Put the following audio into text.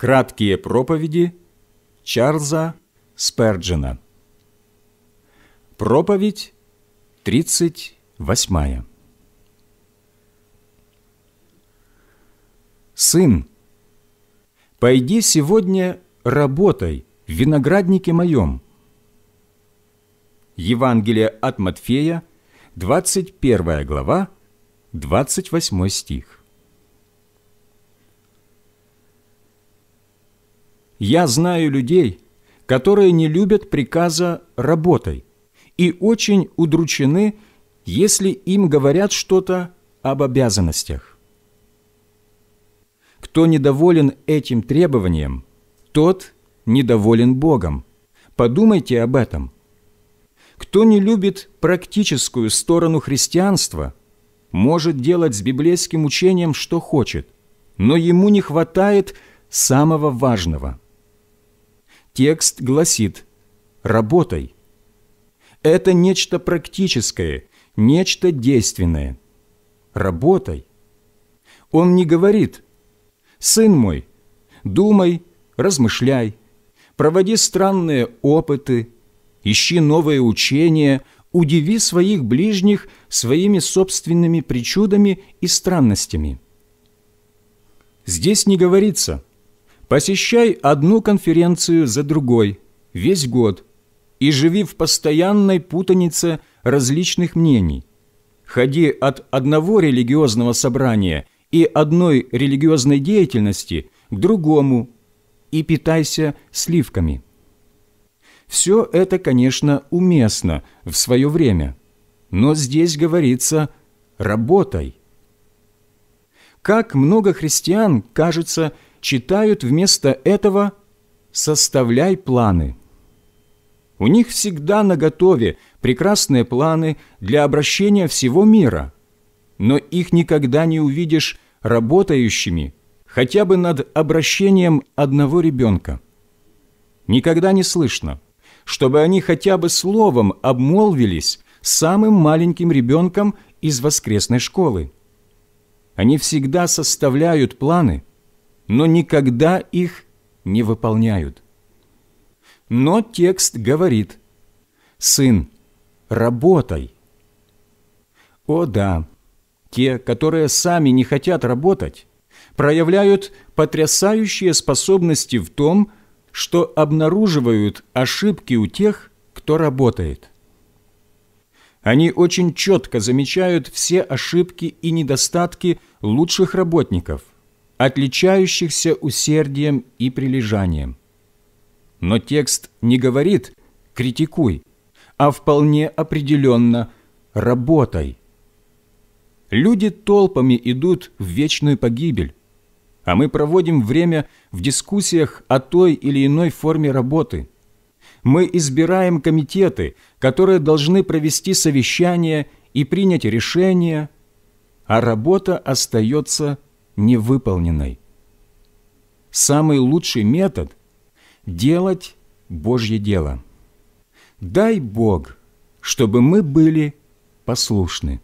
Краткие проповеди Чарльза Сперджина. Проповедь 38. Сын, пойди сегодня работай в винограднике моем. Евангелие от Матфея, 21 глава, 28 стих. Я знаю людей, которые не любят приказа работой и очень удручены, если им говорят что-то об обязанностях. Кто недоволен этим требованием, тот недоволен Богом. Подумайте об этом. Кто не любит практическую сторону христианства, может делать с библейским учением, что хочет, но ему не хватает самого важного – Текст гласит «работай». Это нечто практическое, нечто действенное. Работай. Он не говорит «Сын мой, думай, размышляй, проводи странные опыты, ищи новые учения, удиви своих ближних своими собственными причудами и странностями». Здесь не говорится – Посещай одну конференцию за другой, весь год, и живи в постоянной путанице различных мнений. Ходи от одного религиозного собрания и одной религиозной деятельности к другому и питайся сливками. Все это, конечно, уместно в свое время, но здесь говорится «работай». Как много христиан, кажется, читают вместо этого «составляй планы». У них всегда наготове прекрасные планы для обращения всего мира, но их никогда не увидишь работающими хотя бы над обращением одного ребенка. Никогда не слышно, чтобы они хотя бы словом обмолвились самым маленьким ребенком из воскресной школы. Они всегда составляют планы – но никогда их не выполняют. Но текст говорит, «Сын, работай». О да, те, которые сами не хотят работать, проявляют потрясающие способности в том, что обнаруживают ошибки у тех, кто работает. Они очень четко замечают все ошибки и недостатки лучших работников отличающихся усердием и прилежанием. Но текст не говорит «критикуй», а вполне определенно «работай». Люди толпами идут в вечную погибель, а мы проводим время в дискуссиях о той или иной форме работы. Мы избираем комитеты, которые должны провести совещание и принять решение, а работа остается невыполненной. Самый лучший метод – делать Божье дело. Дай Бог, чтобы мы были послушны.